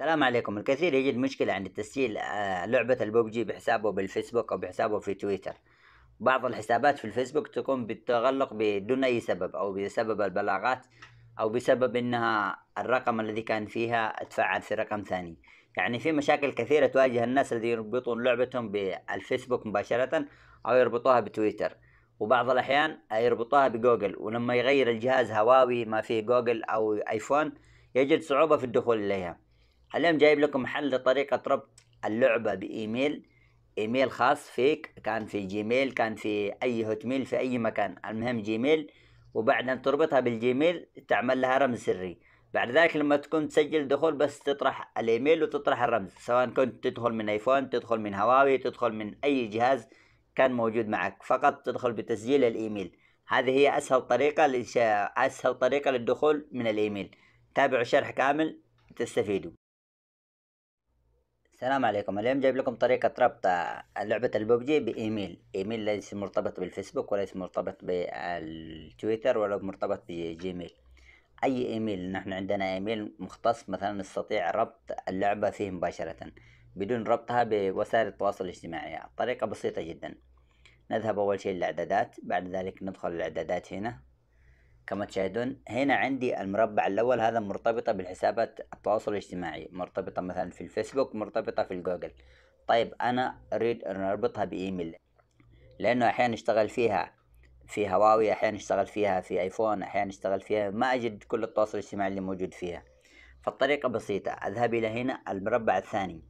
السلام عليكم الكثير يجد مشكلة عند تسجيل آه، لعبة الببجي بحسابه بالفيسبوك أو بحسابه في تويتر بعض الحسابات في الفيسبوك تكون بالتغلق بدون أي سبب أو بسبب البلاغات أو بسبب أنها الرقم الذي كان فيها اتفعل في رقم ثاني يعني في مشاكل كثيرة تواجه الناس الذين يربطون لعبتهم بالفيسبوك مباشرة أو يربطوها بتويتر وبعض الأحيان يربطوها بجوجل ولما يغير الجهاز هواوي ما فيه جوجل أو آيفون يجد صعوبة في الدخول إليها اليوم جايب لكم حل لطريقة ربط اللعبة بإيميل إيميل خاص فيك كان في جيميل كان في أي هوت ميل في أي مكان المهم جيميل وبعد أن تربطها بالجيميل تعمل لها رمز سري بعد ذلك لما تكون تسجل دخول بس تطرح الإيميل وتطرح الرمز سواء كنت تدخل من أيفون تدخل من هواوي تدخل من أي جهاز كان موجود معك فقط تدخل بتسجيل الإيميل هذه هي أسهل طريقة أسهل طريقة للدخول من الإيميل تابعوا شرح كامل تستفيدوا السلام عليكم اليوم جايب لكم طريقة ربط لعبة الببجي بإيميل إيميل ليس مرتبط بالفيسبوك وليس مرتبط بالتويتر ولا مرتبط بجيميل أي إيميل نحن عندنا إيميل مختص مثلا نستطيع ربط اللعبة فيه مباشرة بدون ربطها بوسائل التواصل الاجتماعي الطريقة بسيطة جدا نذهب أول شيء للإعدادات بعد ذلك ندخل الإعدادات هنا كما تشاهدون هنا عندي المربع الأول هذا مرتبطة بالحسابات التواصل الاجتماعي مرتبطة مثلا في الفيسبوك مرتبطة في الجوجل طيب أنا أريد أن أربطها بإيميل لأنه أحيانا أشتغل فيها في هواوي أحيانا أشتغل فيها في آيفون أحيانا أشتغل فيها ما أجد كل التواصل الاجتماعي اللي موجود فيها فالطريقة بسيطة أذهب إلى هنا المربع الثاني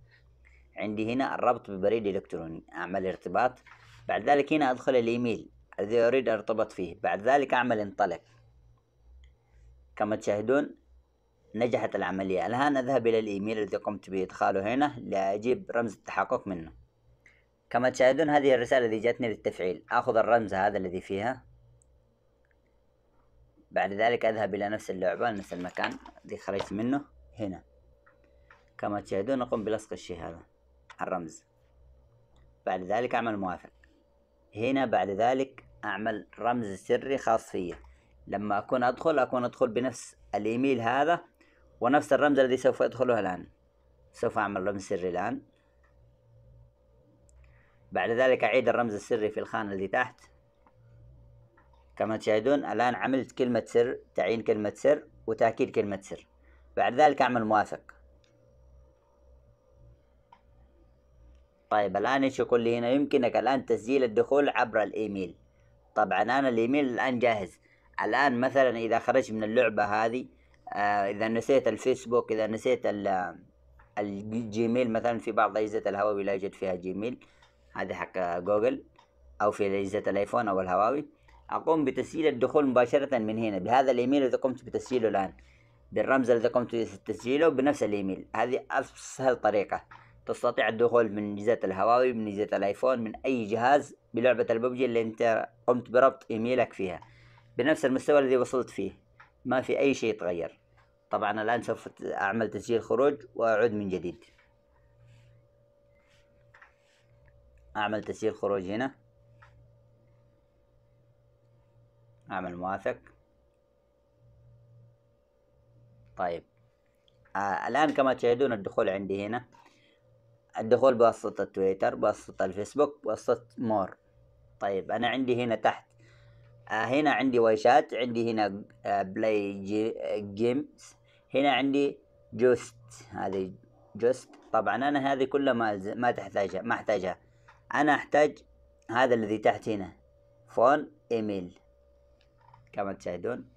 عندي هنا الربط ببريد إلكتروني أعمل ارتباط بعد ذلك هنا أدخل الإيميل الذي أريد أرتبط فيه بعد ذلك أعمل انطلق كما تشاهدون نجحت العملية الآن أذهب إلى الإيميل الذي قمت بإدخاله هنا لأجيب رمز التحقق منه كما تشاهدون هذه الرسالة التي جاتني للتفعيل أخذ الرمز هذا الذي فيها بعد ذلك أذهب إلى نفس اللعبة نفس المكان الذي خرجت منه هنا كما تشاهدون أقوم بلصق الشيء هذا الرمز بعد ذلك أعمل موافق هنا بعد ذلك أعمل رمز سري خاص فيه لما أكون أدخل أكون أدخل بنفس الإيميل هذا ونفس الرمز الذي سوف أدخله الآن سوف أعمل رمز سري الآن بعد ذلك أعيد الرمز السري في الخانة اللي تحت كما تشاهدون الآن عملت كلمة سر تعيين كلمة سر وتأكيد كلمة سر بعد ذلك أعمل موافق طيب الآن إيش يقول لي هنا يمكنك الآن تسجيل الدخول عبر الإيميل طبعا أنا الإيميل الآن جاهز الآن مثلا إذا خرجت من اللعبة هذه آه، إذا نسيت الفيسبوك إذا نسيت الجيميل مثلا في بعض أجهزة الهواوي لا يوجد فيها جيميل هذه حق جوجل أو في أجهزة الآيفون أو الهواوي أقوم بتسجيل الدخول مباشرة من هنا بهذا الإيميل الذي قمت بتسجيله الآن بالرمز الذي قمت بتسجيله بنفس الإيميل هذه أسهل طريقة تستطيع الدخول من أجهزة الهواوي من أجهزة الآيفون من أي جهاز بلعبة الببجي اللي أنت قمت بربط إيميلك فيها بنفس المستوى الذي وصلت فيه ما في أي شيء تغير طبعا الآن سوف أعمل تسجيل خروج وأعود من جديد أعمل تسجيل خروج هنا أعمل موافق طيب آه الآن كما تشاهدون الدخول عندي هنا الدخول بواسطة تويتر بواسطة الفيسبوك بواسطة مور طيب أنا عندي هنا تحت آه، هنا عندي ويشات عندي هنا بلاي آه، جيمز هنا عندي جوست هذه جوست طبعا انا هذه كلها ما ما تحتاجها ما احتاجها انا احتاج هذا الذي تحت هنا فون ايميل كما تشاهدون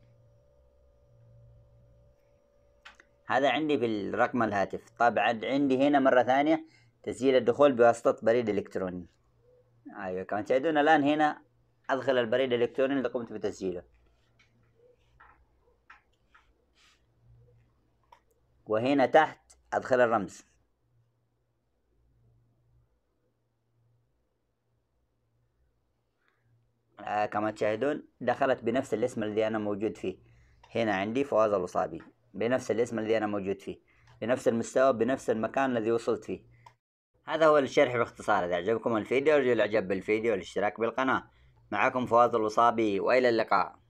هذا عندي في الرقم الهاتف طبعا عندي هنا مرة ثانية تسجيل الدخول بواسطة بريد الكتروني ايوه كما تشاهدون الان هنا أدخل البريد الإلكتروني اللي قمت بتسجيله وهنا تحت أدخل الرمز آه كما تشاهدون دخلت بنفس الاسم الذي أنا موجود فيه هنا عندي فواز الوصابي بنفس الاسم الذي أنا موجود فيه بنفس المستوى بنفس المكان الذي وصلت فيه هذا هو الشرح باختصار إذا أعجبكم الفيديو أرجو الإعجاب بالفيديو والاشتراك بالقناة معكم فواز الوصابي والى اللقاء